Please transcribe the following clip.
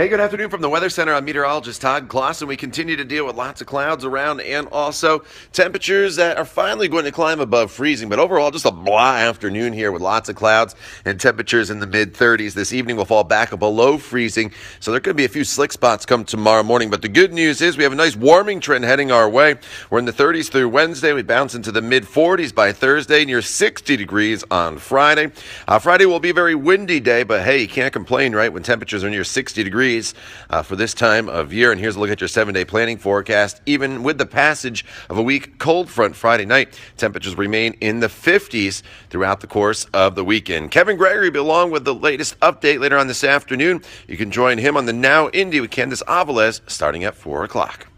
Hey, good afternoon from the Weather Center. I'm meteorologist Todd Clausen. We continue to deal with lots of clouds around and also temperatures that are finally going to climb above freezing. But overall, just a blah afternoon here with lots of clouds and temperatures in the mid 30s. This evening will fall back below freezing, so there could be a few slick spots come tomorrow morning. But the good news is we have a nice warming trend heading our way. We're in the 30s through Wednesday. We bounce into the mid 40s by Thursday, near 60 degrees on Friday. Uh, Friday will be a very windy day, but hey, you can't complain, right? When temperatures are near 60 degrees degrees uh, for this time of year. And here's a look at your seven day planning forecast. Even with the passage of a weak cold front Friday night, temperatures remain in the 50s throughout the course of the weekend. Kevin Gregory, along with the latest update later on this afternoon, you can join him on the Now Indy with Candace Aviles starting at 4 o'clock.